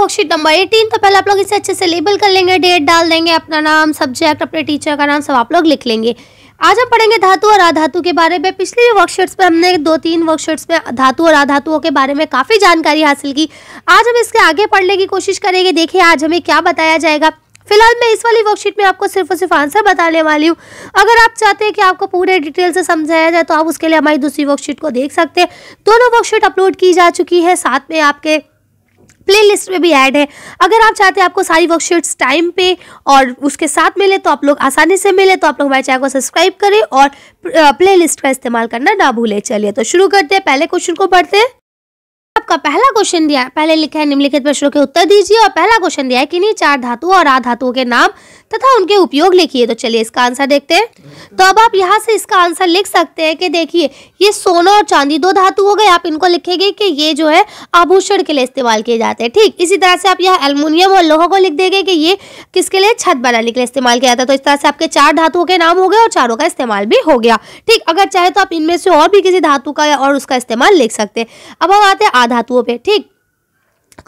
worksheet number eighteen तो पहले आप लोग इसे अच्छे से लेबल कर लेंगे डेट डाल देंगे अपना नाम सब्जेक्ट अपने टीचर का नाम सब आप लोग लिख लेंगे आज हम पढ़ेंगे धातु और आधातु के बारे में पिछले वर्कशीट्स पर हमने दो तीन वर्कशीट्स में धातु और आधातुओं के बारे में काफ़ी जानकारी हासिल की आज हम इसके आगे पढ़ने की कोशिश करेंगे देखिए आज हमें क्या बताया जाएगा फिलहाल मैं इस वाली वर्कशीट में आपको सिर्फ और सिर्फ आंसर बताने वाली हूँ अगर आप चाहते हैं कि आपको पूरे डिटेल से समझाया जाए तो आप उसके लिए हमारी दूसरी वर्कशीट को देख सकते हैं दोनों वर्कशीट अपलोड की जा चुकी है साथ में आपके प्लेलिस्ट में भी ऐड है अगर आप चाहते हैं आपको सारी वर्कशीट्स टाइम पे और उसके साथ मिले तो आप लोग आसानी से मिले तो आप लोग हमारे चैनल को सब्सक्राइब करें और प्लेलिस्ट का इस्तेमाल करना ना भूलें चलिए तो शुरू करते हैं पहले क्वेश्चन को पढ़ते हैं आपका पहला क्वेश्चन दिया पहले लिखा है निम्नलिखित प्रश्नों के उत्तर दीजिए और पहला क्वेश्चन दिया है नहीं चार धातुओं और आधातुओं के नाम तथा उनके उपयोग लिखिए तो चलिए इसका आंसर देखते हैं तो अब आप यहाँ से इसका आंसर लिख सकते हैं कि देखिए ये सोना और चांदी दो धातु हो गए आप इनको लिखेंगे कि ये जो है आभूषण के लिए इस्तेमाल किए जाते हैं ठीक इसी तरह से आप यहाँ अल्मोनियम और लोहा को लिख देंगे कि ये किसके लिए छत बनाने के लिए इस्तेमाल किया जाता है तो इस तरह से आपके चार धातुओं के नाम हो गए और चारों का इस्तेमाल भी हो गया ठीक अगर चाहे तो आप इनमें से और भी किसी धातु का और उसका इस्तेमाल लिख सकते हैं अब हम आते हैं आधातुओं पे ठीक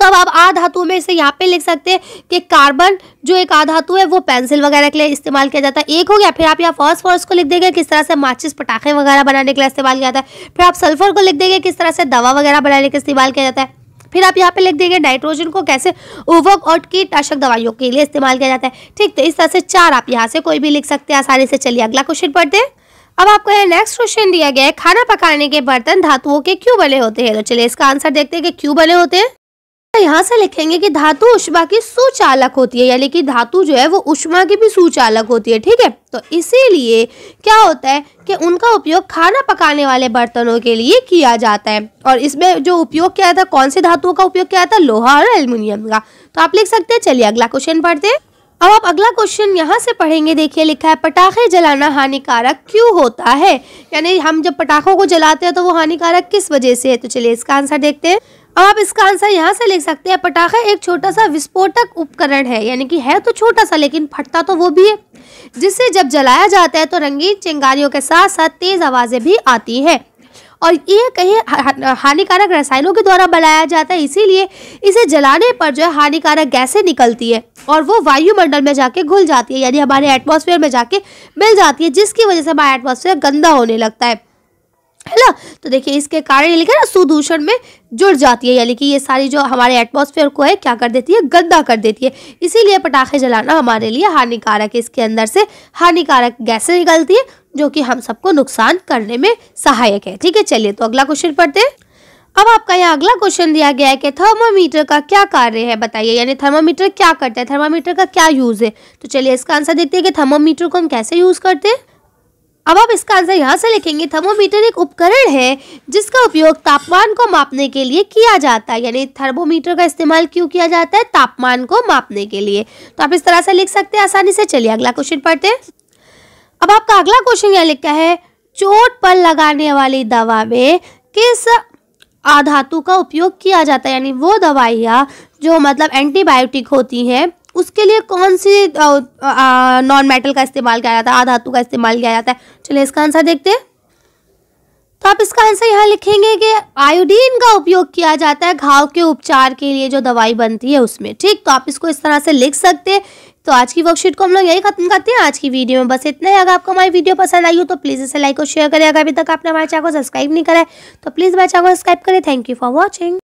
तो अब आप आधातुओं में से यहाँ पे लिख सकते हैं कि कार्बन जो एक आधातु है वो पेंसिल वगैरह के लिए इस्तेमाल किया जाता है एक हो गया फिर आप यहाँ फर्स्ट फर्स्ट को लिख देंगे किस तरह से माचिस पटाखे वगैरह बनाने के लिए इस्तेमाल किया जाता है फिर आप सल्फर को लिख देंगे किस तरह से दवा वगैरह बनाने के इस्तेमाल किया जाता है फिर आप यहाँ पे लिख देंगे नाइट्रोजन को कैसे उवक और कीटनाशक दवाइयों के लिए इस्तेमाल किया जाता है ठीक तो इस तरह से चार आप यहाँ से कोई भी लिख सकते हैं आसानी से चलिए अगला क्वेश्चन पढ़ते हैं अब आपको यह नेक्स्ट क्वेश्चन दिया गया है खाना पकाने के बर्तन धातुओं के क्यों बने होते हैं तो चलिए इसका आंसर देखते हैं कि क्यों बने होते हैं तो यहाँ से लिखेंगे कि धातु उष्मा की सुचालक होती है यानी कि धातु जो है वो उष्मा की भी सुचालक होती है ठीक है तो इसीलिए क्या होता है कि उनका उपयोग खाना पकाने वाले बर्तनों के लिए किया जाता है और इसमें जो उपयोग किया था कौन से धातुओं का उपयोग किया था लोहा और एल्यूमिनियम का तो आप लिख सकते हैं चलिए अगला क्वेश्चन पढ़ते हैं अब आप अगला क्वेश्चन यहाँ से पढ़ेंगे देखिए लिखा है पटाखे जलाना हानिकारक क्यों होता है यानी हम जब पटाखों को जलाते हैं तो वो हानिकारक किस वजह से है तो चलिए इसका आंसर देखते हैं अब आप इसका आंसर यहाँ से लिख सकते हैं पटाखे एक छोटा सा विस्फोटक उपकरण है यानी कि है तो छोटा सा लेकिन फटता तो वो भी है जिससे जब जलाया जाता है तो रंगीन चिंगारियों के साथ साथ तेज आवाज़ें भी आती है और ये कहीं हानिकारक रसायनों के द्वारा बनाया जाता है इसीलिए इसे जलाने पर जो है हानिकारक गैसें निकलती है और वो वायुमंडल में जाके घुल जाती है यानी हमारे एटमोसफेयर में जाके मिल जाती है जिसकी वजह से हमारा एटमोसफेयर गंदा होने लगता है है ना तो देखिए इसके कारण लिखा ना सुदूषण में जुड़ जाती है यानी कि ये सारी जो हमारे एटमॉस्फेयर को है क्या कर देती है गंदा कर देती है इसीलिए पटाखे जलाना हमारे लिए हानिकारक है इसके अंदर से हानिकारक गैसें निकलती है जो कि हम सबको नुकसान करने में सहायक है ठीक है चलिए तो अगला क्वेश्चन पढ़ते हैं अब आपका यहाँ अगला क्वेश्चन दिया गया है कि थर्मामीटर का क्या कार्य है बताइए यानी थर्मामीटर क्या करता है थर्मामीटर का क्या यूज़ है तो चलिए इसका आंसर देखते हैं कि थर्मामीटर को हम कैसे यूज़ करते हैं अब आप इसका आंसर यहाँ से लिखेंगे थर्मोमीटर एक उपकरण है जिसका उपयोग तापमान को मापने के लिए किया जाता है यानी थर्मोमीटर का इस्तेमाल क्यों किया जाता है तापमान को मापने के लिए तो आप इस तरह से लिख सकते हैं आसानी से चलिए अगला क्वेश्चन पढ़ते हैं अब आपका अगला क्वेश्चन यह लिखा है चोट पर लगाने वाली दवा में किस आधातु का उपयोग किया जाता है यानी वो दवाइयाँ जो मतलब एंटीबायोटिक होती हैं उसके लिए कौन सी नॉन मेटल का इस्तेमाल किया जाता है आधातु का इस्तेमाल किया जाता है चलिए इसका आंसर देखते हैं तो आप इसका आंसर यहाँ लिखेंगे कि आयोडीन का उपयोग किया जाता है घाव के उपचार के लिए जो दवाई बनती है उसमें ठीक तो आप इसको इस तरह से लिख सकते हैं तो आज की वर्कशीट को हम लोग यही खत्म करते हैं आज की वीडियो में बस इतना ही अगर आपको हमारी वीडियो पसंद आई हो तो प्लीज़ इसे लाइक और शेयर करें अगर अभी तक आपने हमारे चैनल को सब्सक्राइब नहीं करा है तो प्लीज़ हमारे चैनल को सब्सक्राइब करें थैंक यू फॉर वॉचिंग